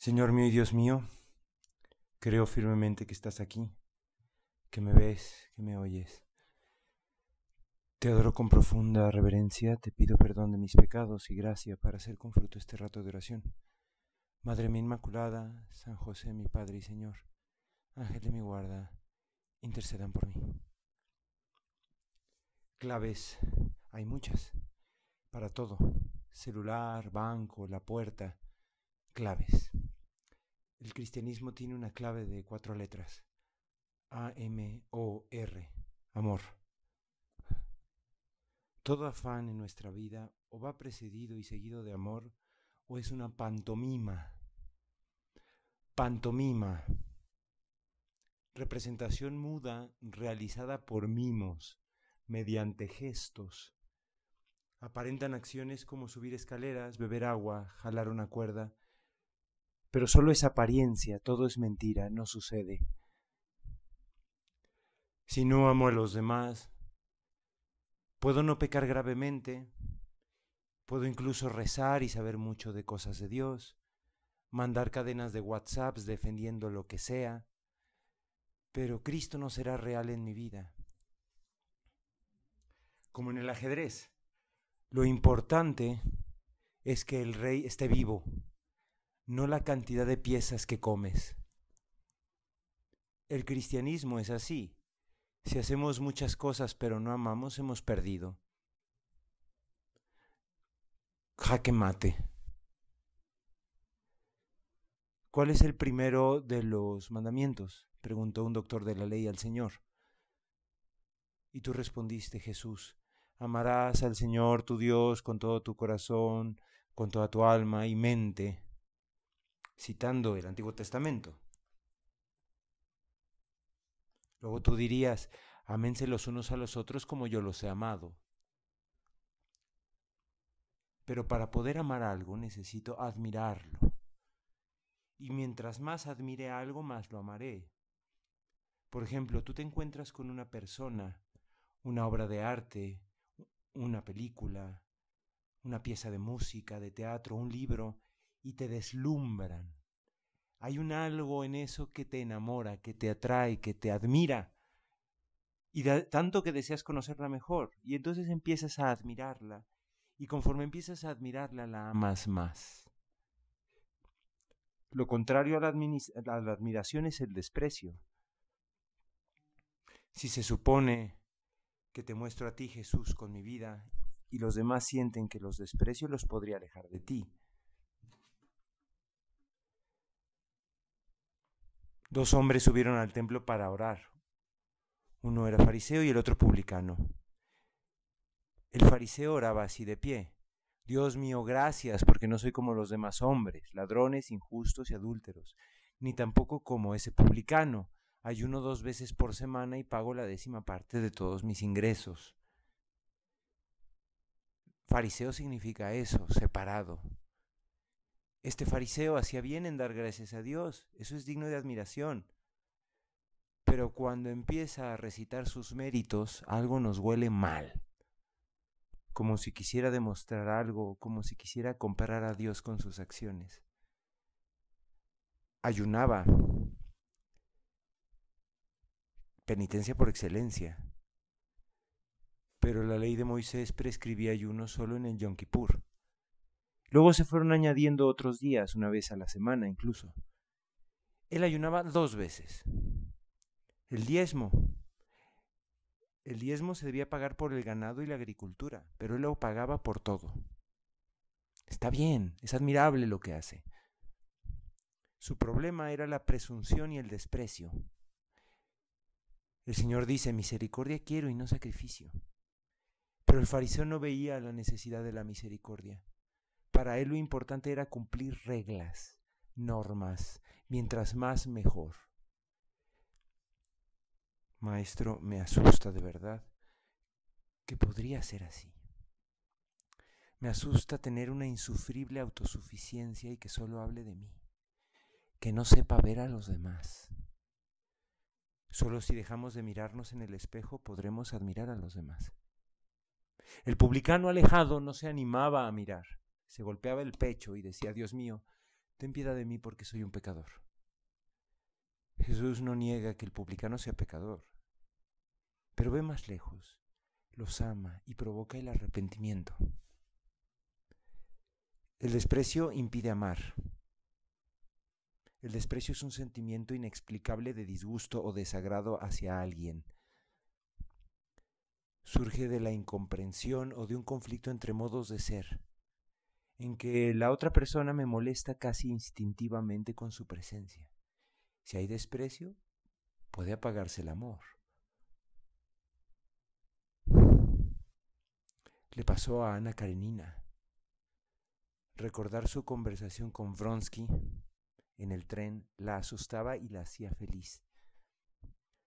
Señor mío y Dios mío, creo firmemente que estás aquí, que me ves, que me oyes. Te adoro con profunda reverencia, te pido perdón de mis pecados y gracia para hacer con fruto este rato de oración. Madre mía Inmaculada, San José mi Padre y Señor, Ángel de mi guarda, intercedan por mí. Claves hay muchas, para todo, celular, banco, la puerta, claves. El cristianismo tiene una clave de cuatro letras. A-M-O-R. Amor. Todo afán en nuestra vida o va precedido y seguido de amor o es una pantomima. Pantomima. Representación muda realizada por mimos, mediante gestos. Aparentan acciones como subir escaleras, beber agua, jalar una cuerda, pero solo es apariencia, todo es mentira, no sucede. Si no amo a los demás, puedo no pecar gravemente, puedo incluso rezar y saber mucho de cosas de Dios, mandar cadenas de WhatsApps defendiendo lo que sea, pero Cristo no será real en mi vida. Como en el ajedrez, lo importante es que el rey esté vivo no la cantidad de piezas que comes. El cristianismo es así. Si hacemos muchas cosas pero no amamos, hemos perdido. Jaque mate. ¿Cuál es el primero de los mandamientos? preguntó un doctor de la ley al Señor. Y tú respondiste, Jesús, amarás al Señor tu Dios con todo tu corazón, con toda tu alma y mente, citando el Antiguo Testamento. Luego tú dirías, ámense los unos a los otros como yo los he amado. Pero para poder amar algo necesito admirarlo. Y mientras más admire algo, más lo amaré. Por ejemplo, tú te encuentras con una persona, una obra de arte, una película, una pieza de música, de teatro, un libro, y te deslumbran. Hay un algo en eso que te enamora, que te atrae, que te admira. Y tanto que deseas conocerla mejor. Y entonces empiezas a admirarla. Y conforme empiezas a admirarla, la amas más. Lo contrario a la, a la admiración es el desprecio. Si se supone que te muestro a ti, Jesús, con mi vida, y los demás sienten que los desprecio, los podría alejar de ti. Dos hombres subieron al templo para orar. Uno era fariseo y el otro publicano. El fariseo oraba así de pie. Dios mío, gracias porque no soy como los demás hombres, ladrones, injustos y adúlteros, ni tampoco como ese publicano. Ayuno dos veces por semana y pago la décima parte de todos mis ingresos. Fariseo significa eso, separado, este fariseo hacía bien en dar gracias a Dios, eso es digno de admiración. Pero cuando empieza a recitar sus méritos, algo nos huele mal. Como si quisiera demostrar algo, como si quisiera comparar a Dios con sus acciones. Ayunaba. Penitencia por excelencia. Pero la ley de Moisés prescribía ayuno solo en el Yom Kippur. Luego se fueron añadiendo otros días, una vez a la semana incluso. Él ayunaba dos veces. El diezmo. El diezmo se debía pagar por el ganado y la agricultura, pero él lo pagaba por todo. Está bien, es admirable lo que hace. Su problema era la presunción y el desprecio. El Señor dice, misericordia quiero y no sacrificio. Pero el fariseo no veía la necesidad de la misericordia para él lo importante era cumplir reglas, normas, mientras más mejor. Maestro, me asusta de verdad que podría ser así. Me asusta tener una insufrible autosuficiencia y que solo hable de mí, que no sepa ver a los demás. Solo si dejamos de mirarnos en el espejo podremos admirar a los demás. El publicano alejado no se animaba a mirar se golpeaba el pecho y decía, Dios mío, ten piedad de mí porque soy un pecador. Jesús no niega que el publicano sea pecador, pero ve más lejos, los ama y provoca el arrepentimiento. El desprecio impide amar. El desprecio es un sentimiento inexplicable de disgusto o desagrado hacia alguien. Surge de la incomprensión o de un conflicto entre modos de ser en que la otra persona me molesta casi instintivamente con su presencia. Si hay desprecio, puede apagarse el amor. Le pasó a Ana Karenina. Recordar su conversación con Vronsky en el tren la asustaba y la hacía feliz.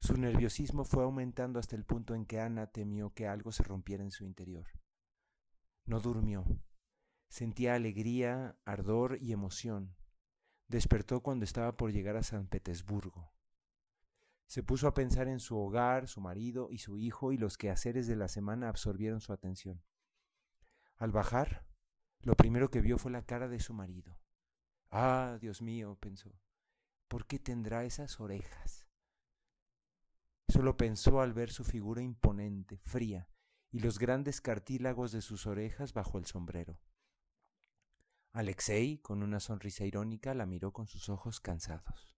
Su nerviosismo fue aumentando hasta el punto en que Ana temió que algo se rompiera en su interior. No durmió, Sentía alegría, ardor y emoción. Despertó cuando estaba por llegar a San Petersburgo. Se puso a pensar en su hogar, su marido y su hijo y los quehaceres de la semana absorbieron su atención. Al bajar, lo primero que vio fue la cara de su marido. Ah, Dios mío, pensó, ¿por qué tendrá esas orejas? Solo pensó al ver su figura imponente, fría, y los grandes cartílagos de sus orejas bajo el sombrero. Alexei, con una sonrisa irónica, la miró con sus ojos cansados.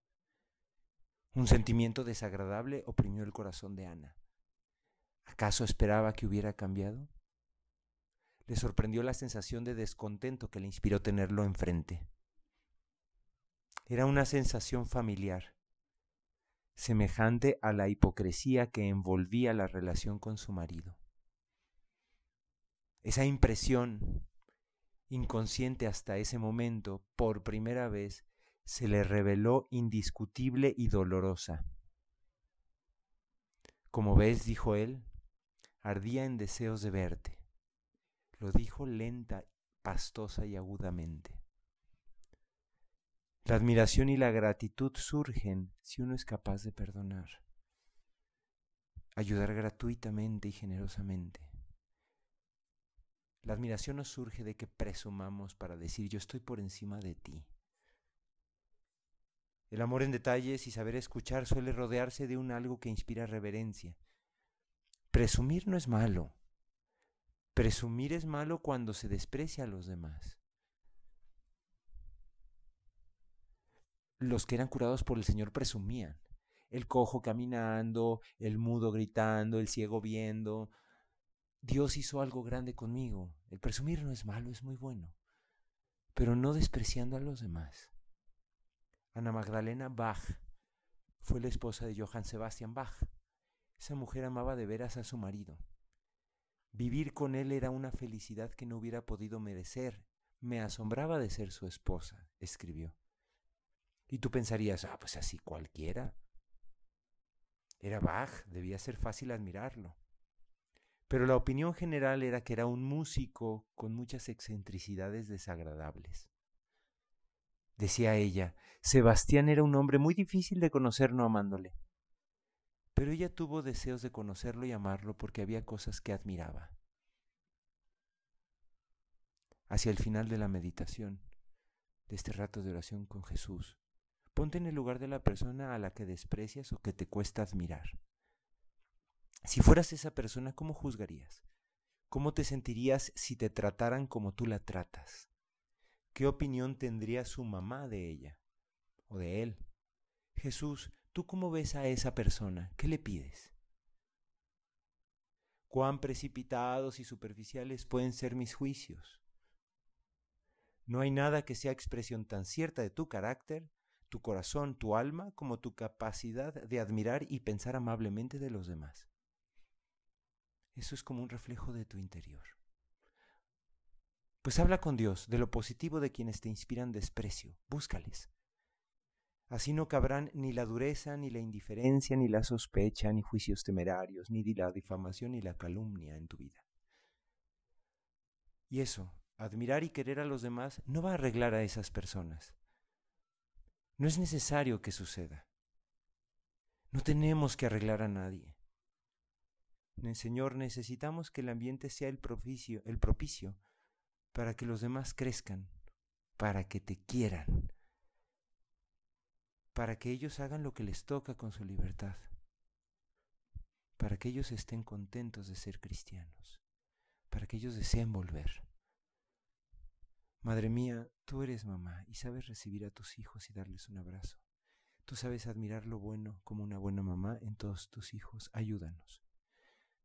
Un sentimiento desagradable oprimió el corazón de Ana. ¿Acaso esperaba que hubiera cambiado? Le sorprendió la sensación de descontento que le inspiró tenerlo enfrente. Era una sensación familiar, semejante a la hipocresía que envolvía la relación con su marido. Esa impresión inconsciente hasta ese momento, por primera vez, se le reveló indiscutible y dolorosa. Como ves, dijo él, ardía en deseos de verte. Lo dijo lenta, pastosa y agudamente. La admiración y la gratitud surgen si uno es capaz de perdonar, ayudar gratuitamente y generosamente. La admiración nos surge de que presumamos para decir yo estoy por encima de ti. El amor en detalles y saber escuchar suele rodearse de un algo que inspira reverencia. Presumir no es malo. Presumir es malo cuando se desprecia a los demás. Los que eran curados por el Señor presumían. El cojo caminando, el mudo gritando, el ciego viendo, Dios hizo algo grande conmigo. El presumir no es malo, es muy bueno. Pero no despreciando a los demás. Ana Magdalena Bach fue la esposa de Johann Sebastian Bach. Esa mujer amaba de veras a su marido. Vivir con él era una felicidad que no hubiera podido merecer. Me asombraba de ser su esposa, escribió. Y tú pensarías, ah, pues así cualquiera. Era Bach, debía ser fácil admirarlo. Pero la opinión general era que era un músico con muchas excentricidades desagradables. Decía ella, Sebastián era un hombre muy difícil de conocer no amándole. Pero ella tuvo deseos de conocerlo y amarlo porque había cosas que admiraba. Hacia el final de la meditación, de este rato de oración con Jesús, ponte en el lugar de la persona a la que desprecias o que te cuesta admirar. Si fueras esa persona, ¿cómo juzgarías? ¿Cómo te sentirías si te trataran como tú la tratas? ¿Qué opinión tendría su mamá de ella o de él? Jesús, ¿tú cómo ves a esa persona? ¿Qué le pides? Cuán precipitados y superficiales pueden ser mis juicios. No hay nada que sea expresión tan cierta de tu carácter, tu corazón, tu alma, como tu capacidad de admirar y pensar amablemente de los demás. Eso es como un reflejo de tu interior. Pues habla con Dios de lo positivo de quienes te inspiran desprecio. Búscales. Así no cabrán ni la dureza, ni la indiferencia, ni la sospecha, ni juicios temerarios, ni la difamación, ni la calumnia en tu vida. Y eso, admirar y querer a los demás, no va a arreglar a esas personas. No es necesario que suceda. No tenemos que arreglar a nadie. Señor, necesitamos que el ambiente sea el propicio, el propicio para que los demás crezcan, para que te quieran, para que ellos hagan lo que les toca con su libertad, para que ellos estén contentos de ser cristianos, para que ellos deseen volver. Madre mía, tú eres mamá y sabes recibir a tus hijos y darles un abrazo. Tú sabes admirar lo bueno como una buena mamá en todos tus hijos. Ayúdanos.